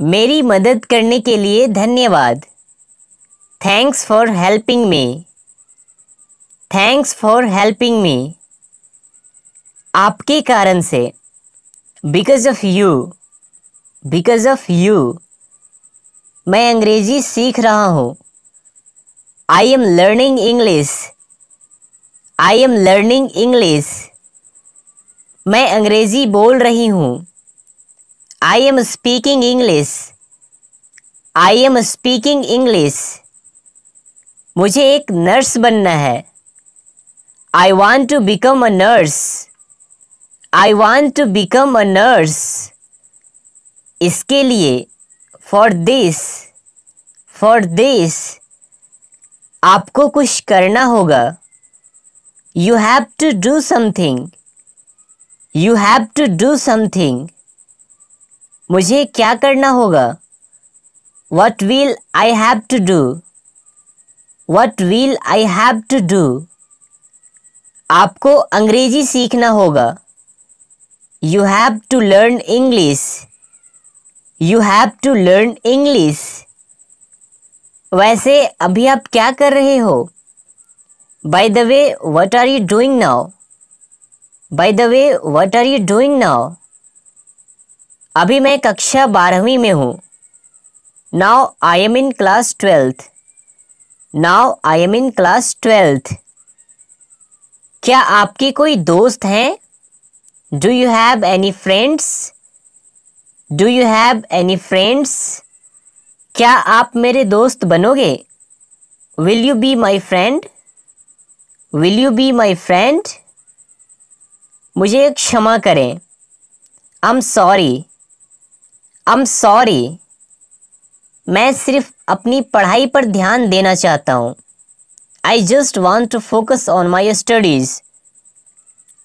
मेरी मदद करने के लिए धन्यवाद thanks for helping me thanks for helping me आपके कारण से because of you because of you मैं अंग्रेजी सीख रहा हूँ I am learning English I am learning English मैं अंग्रेजी बोल रही हूँ I am speaking English. I am speaking English. मुझे एक नर्स बनना है I want to become a nurse I want to become a nurse इसके लिए फॉर दिस फॉर दिस आपको कुछ करना होगा you have to do something you have to do something मुझे क्या करना होगा what will I have to do what will I have to do आपको अंग्रेजी सीखना होगा you have to learn English you have to learn English वैसे अभी आप क्या कर रहे हो by the way what are you doing now by the way what are you doing now अभी मैं कक्षा बारहवीं में हूँ now I am in class twelfth now I am in class twelfth क्या आपके कोई दोस्त हैं do you have any friends do you have any friends क्या आप मेरे दोस्त बनोगे will you be my friend will you be my friend मुझे क्षमा करें I am sorry am sorry मैं सिर्फ अपनी पढ़ाई पर ध्यान देना चाहता हूँ I just want to focus on my studies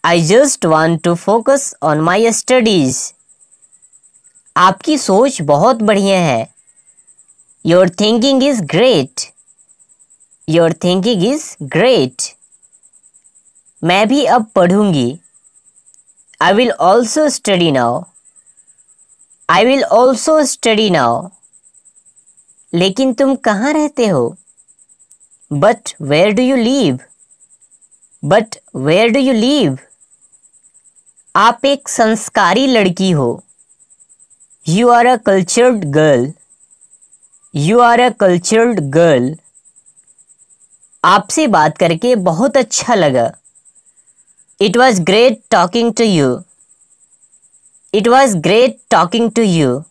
I just want to focus on my studies आपकी सोच बहुत बढ़िया है your thinking is great your thinking is great मैं भी अब पढ़ूंगी I will also study now I will also study now लेकिन तुम कहाँ रहते हो but where do you live but where do you live आप एक संस्कारी लड़की हो you are a cultured girl you are a cultured girl आपसे बात करके बहुत अच्छा लगा it was great talking to you it was great talking to you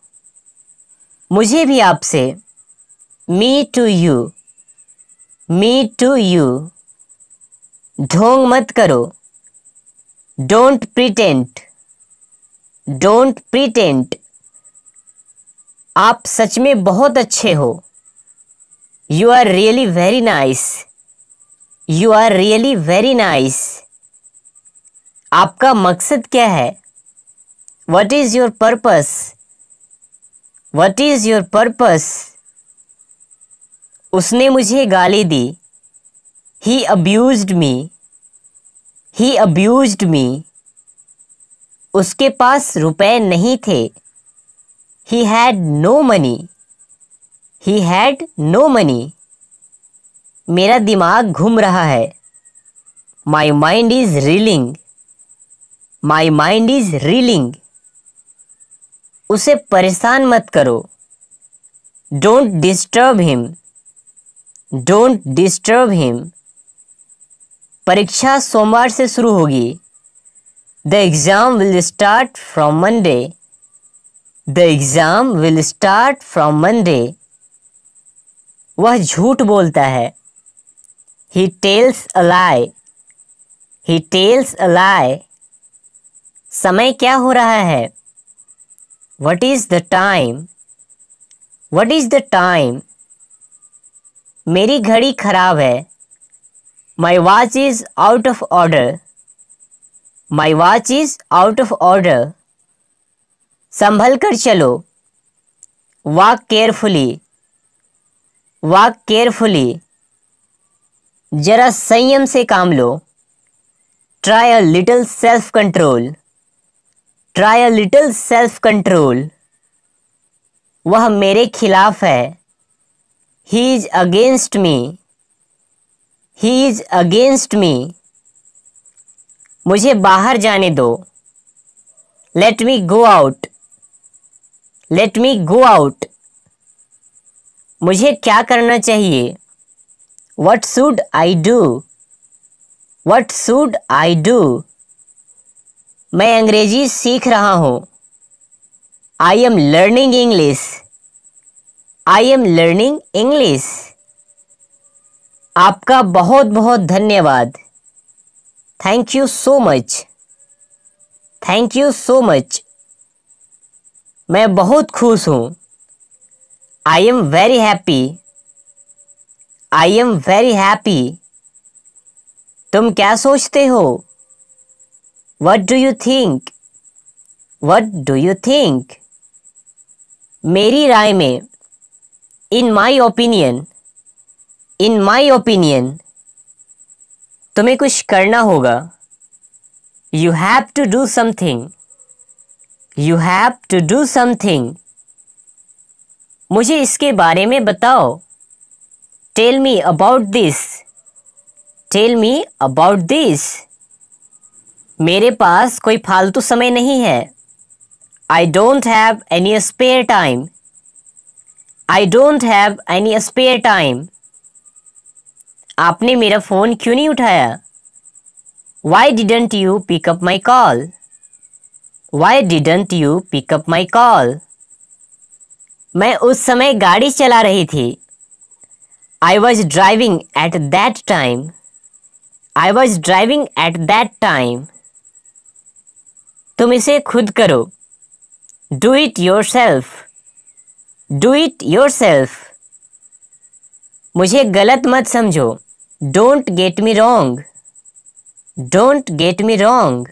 मुझे भी आपसे me too you me too you ढोंग मत करो डोंट प्रिटेंट डोंट प्रिटेंट आप सच में बहुत अच्छे हो you are really very nice you are really very nice आपका मकसद क्या है what is your purpose what is your purpose उसने मुझे गाली दी ही abused मी ही abused मी उसके पास रुपए नहीं थे he had no money he had no money मेरा दिमाग घूम रहा है my mind is reeling my mind is reeling उसे परेशान मत करो don't disturb him don't disturb him परीक्षा सोमवार से शुरू होगी the exam will start from Monday the exam will start from Monday वह झूठ बोलता है he tells a lie he tells अ लाई समय क्या हो रहा है what is the time what is the time मेरी घड़ी खराब है my watch is out of order my watch is out of order संभल कर चलो वॉक केयरफुली वॉक केयरफुली ज़रा संयम से काम लो try a little self control try a little self control वह मेरे खिलाफ है he is against me he is against me मुझे बाहर जाने दो let me go out let me go out मुझे क्या करना चाहिए what should I do what should I do मैं अंग्रेजी सीख रहा हूँ I am learning English I am learning English आपका बहुत बहुत धन्यवाद thank you so much thank you so much मैं बहुत खुश हूँ I am very happy I am very happy तुम क्या सोचते हो what do you think what do you think मेरी राय में इन my opinion in my opinion तुम्हें कुछ करना होगा you have to do something you have to do something मुझे इसके बारे में बताओ tell me about this tell me about this मेरे पास कोई फालतू समय नहीं है I don't have any spare time I don't have any spare time आपने मेरा फ़ोन क्यों नहीं उठाया why didn't you pick up my call why didn't you pick up my call मैं उस समय गाड़ी चला रही थी I was driving at that time I was driving at that time तुम इसे खुद करो do it yourself do it yourself मुझे गलत मत समझो don't get me wrong don't get me wrong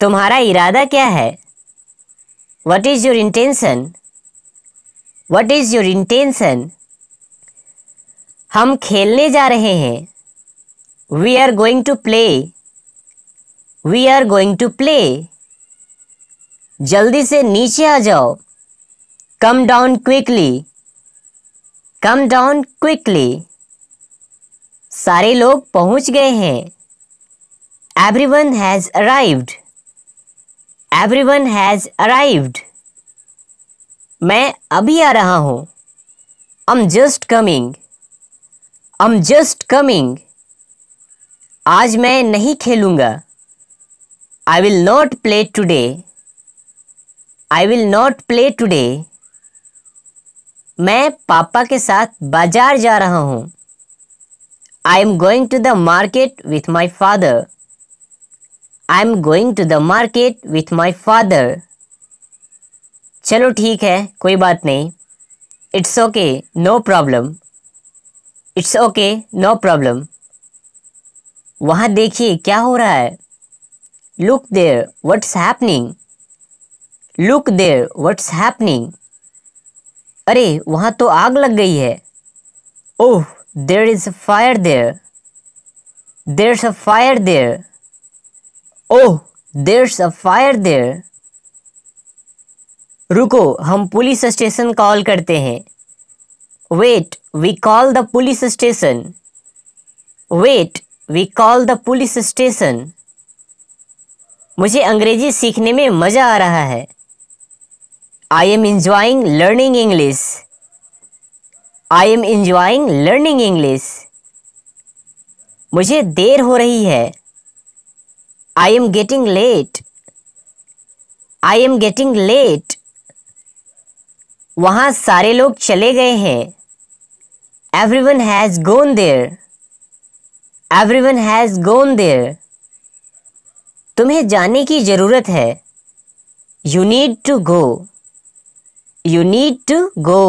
तुम्हारा इरादा क्या है what is your intention what is your intention हम खेलने जा रहे हैं we are going to play we are going to play जल्दी से नीचे आ जाओ कम down quickly come down quickly सारे लोग पहुंच गए हैं everyone has arrived everyone has arrived मैं अभी आ रहा हूं am just coming am just coming आज मैं नहीं खेलूंगा I will not play today. I will not play today. मैं पापा के साथ बाजार जा रहा हूँ I am going to the market with my father I am going to the market with my father चलो ठीक है कोई बात नहीं it's okay no problem it's okay no problem वहाँ देखिए क्या हो रहा है Look there, what's happening? Look there, what's happening? अरे वहां तो आग लग गई है oh there is a fire there there's a fire there oh there's a fire there रुको हम पुलिस स्टेशन कॉल करते हैं wait we call the police station wait we call the police station मुझे अंग्रेजी सीखने में मज़ा आ रहा है I am enjoying learning English I am enjoying learning English मुझे देर हो रही है I am getting late I am getting late वहाँ सारे लोग चले गए हैं everyone has gone there everyone has gone there तुम्हें जाने की ज़रूरत है you need to go you need to go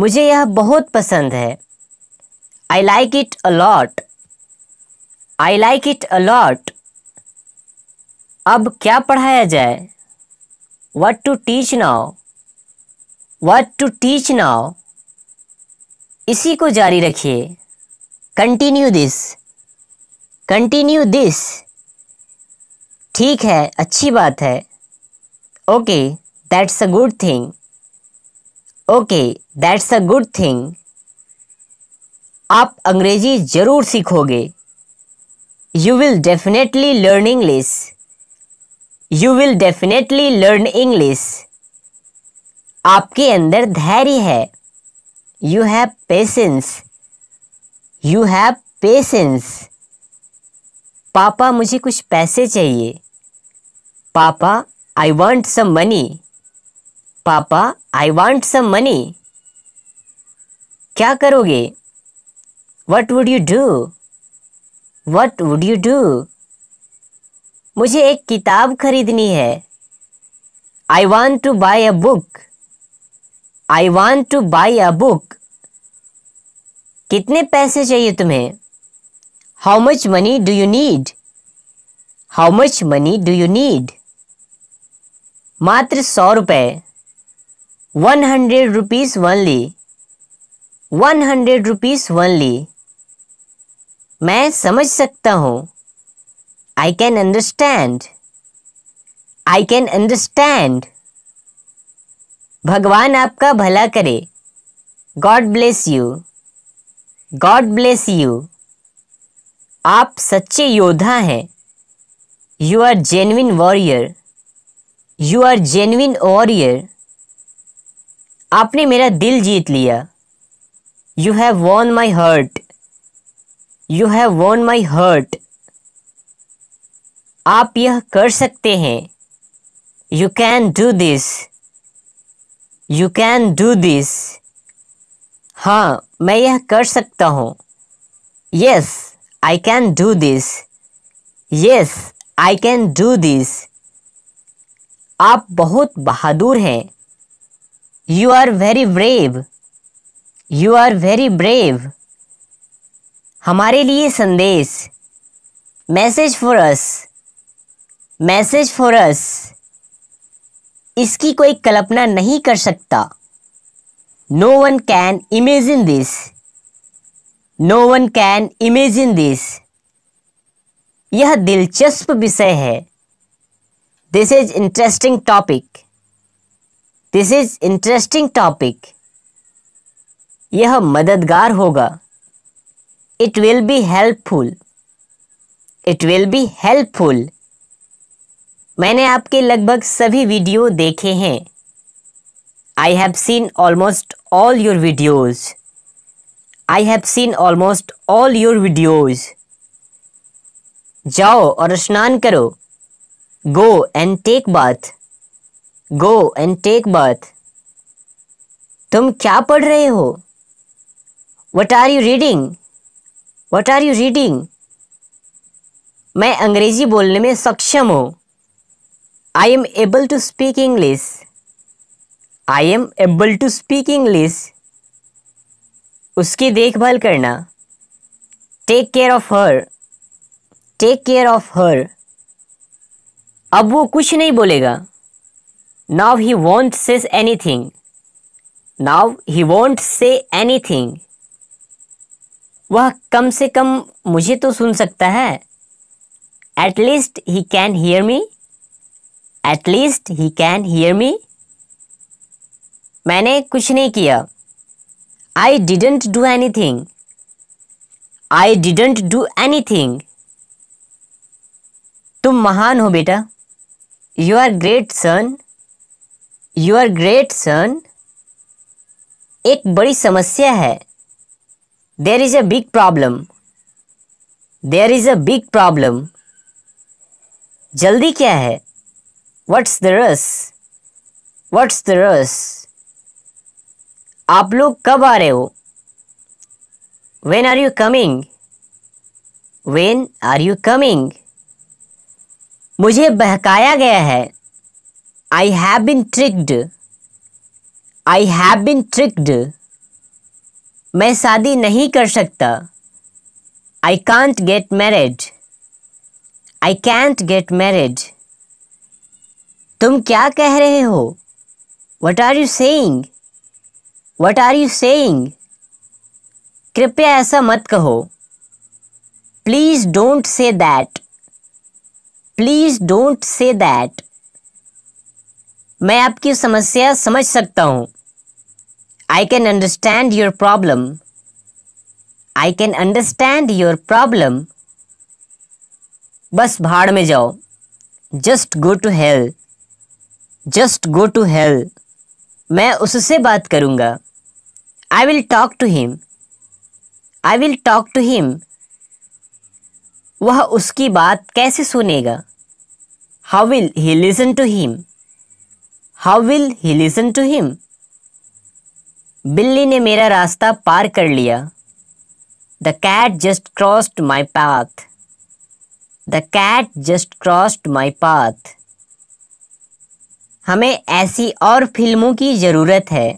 मुझे यह बहुत पसंद है I like it a lot I like it a lot अब क्या पढ़ाया जाए what to teach now what to teach now इसी को जारी रखिए कंटिन्यू दिस कंटिन्यू दिस ठीक है अच्छी बात है okay that's a good thing okay that's a good thing आप अंग्रेजी ज़रूर सीखोगे you will definitely learn English you will definitely learn English आपके अंदर धैर्य है you have patience you have patience पापा मुझे कुछ पैसे चाहिए पापा आई वॉन्ट सम मनी पापा आई वॉन्ट सम मनी क्या करोगे what would you do what would you do मुझे एक किताब खरीदनी है I want to buy a book I want to buy a book कितने पैसे चाहिए तुम्हें How much money do you need? How much money do you need? मात्र सौ रुपए one hundred rupees only one hundred rupees only मैं समझ सकता हूँ I can understand I can understand भगवान आपका भला करे God bless you God bless you आप सच्चे योद्धा हैं you are genuine warrior you are genuine warrior आपने मेरा दिल जीत लिया you have won my heart you have won my heart आप यह कर सकते हैं you can do this you can do this हाँ मैं यह कर सकता हूँ yes yes, I can do this Yes, I can do this. आप बहुत बहादुर हैं you are very brave you are very brave हमारे लिए संदेश message for us message for us इसकी कोई कल्पना नहीं कर सकता no one can imagine this no one can imagine this यह दिलचस्प विषय है this is interesting topic this is interesting topic यह मददगार होगा it will be helpful it will be helpful मैंने आपके लगभग सभी वीडियो देखे हैं I have seen almost all your videos I have seen almost all your videos जाओ और स्नान करो go and take bath go and take bath तुम क्या पढ़ रहे हो what are you reading what are you reading मैं अंग्रेजी बोलने में सक्षम हूँ I am able to speak English I am able to speak English उसकी देखभाल करना take care of her take care of her अब वो कुछ नहीं बोलेगा now he won't says anything now he won't say anything वह कम से कम मुझे तो सुन सकता है at least he can hear me at least he can hear me मैंने कुछ नहीं किया I didn't do anything I didn't do anything तुम महान हो बेटा you are great son you are great son एक बड़ी समस्या है there is a big problem there is a big problem जल्दी क्या है what's the rush what's the rush आप लोग कब आ रहे हो when are you coming when are you coming मुझे बहकाया गया है I have been tricked I have been tricked मैं शादी नहीं कर सकता I can't get married I can't get married तुम क्या कह रहे हो what are you saying what are you saying कृपया ऐसा मत कहो please don't say that please don't say that मैं आपकी समस्या समझ सकता हूँ I can understand your problem I can understand your problem बस भाड़ में जाओ just go to hell just go to hell मैं उससे बात करूँगा I will talk to him I will talk to him वह उसकी बात कैसे सुनेगा how will he listen to him how will he listen to him बिल्ली ने मेरा रास्ता पार कर लिया the cat just crossed my path the cat just crossed my path हमें ऐसी और फिल्मों की ज़रूरत है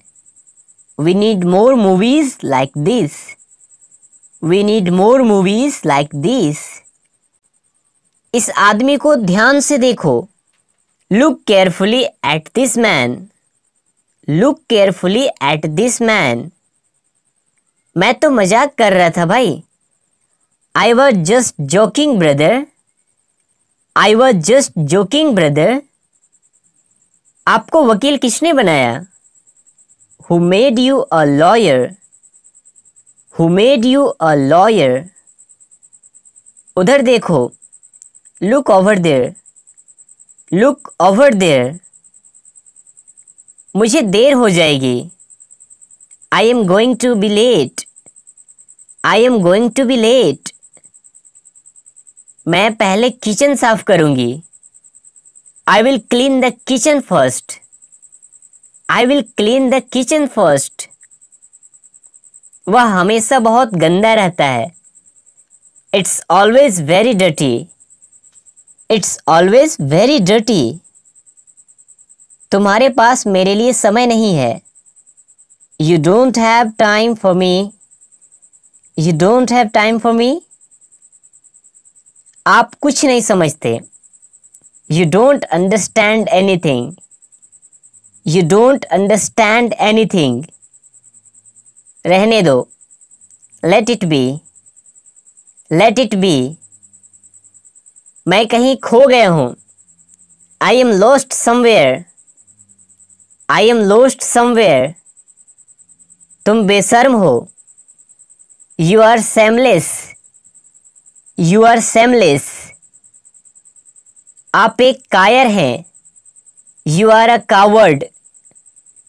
we need more movies like this we need more movies like this इस आदमी को ध्यान से देखो look carefully at this man look carefully at this man मैं तो मजाक कर रहा था भाई I was just joking brother I was just joking brother आपको वकील किसने बनाया who made you a lawyer who made you a lawyer उधर देखो look over there look over there मुझे देर हो जाएगी I am going to be late I am going to be late मैं पहले किचन साफ करूंगी I will clean the kitchen first I will clean the kitchen first वह हमेशा बहुत गंदा रहता है it's always very dirty it's always very dirty तुम्हारे पास मेरे लिए समय नहीं है you don't have time for me you don't have time for me आप कुछ नहीं समझते you don't understand thing you don't understand anything रहने दो let it be let it be मैं कहीं खो गया हूँ I am lost somewhere I am lost somewhere तुम बेशर्म हो you are seamless you are shameless आप एक कायर हैं you are a coward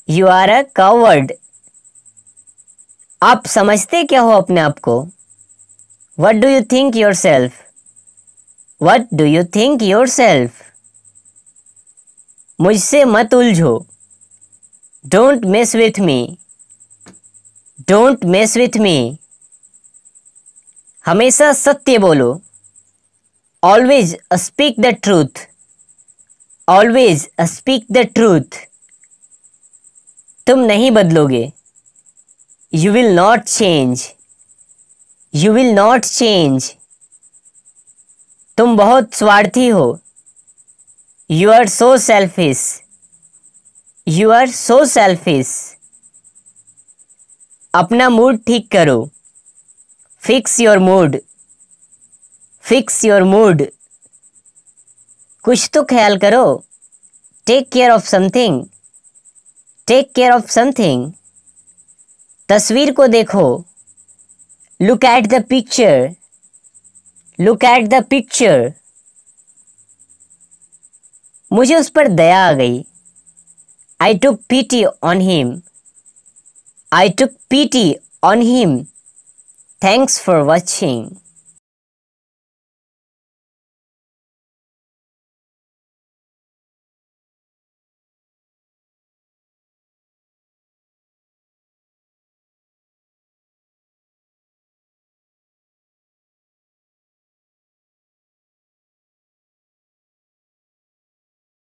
you are a coward आप समझते क्या हो अपने आप को what do you think yourself what do you think yourself मुझसे मत उलझो don't mess with me don't mess with me हमेशा सत्य बोलो always uh, speak the truth always uh, speak the truth तुम नहीं बदलोगे you will not change you will not change तुम बहुत स्वार्थी हो you are so selfish you are so selfish अपना मूड ठीक करो fix your mood fix your mood कुछ तो ख्याल करो take care of something take care of something तस्वीर को देखो look at the picture look at the picture मुझे उस पर दया आ गई I took pity on him I took pity on him thanks for watching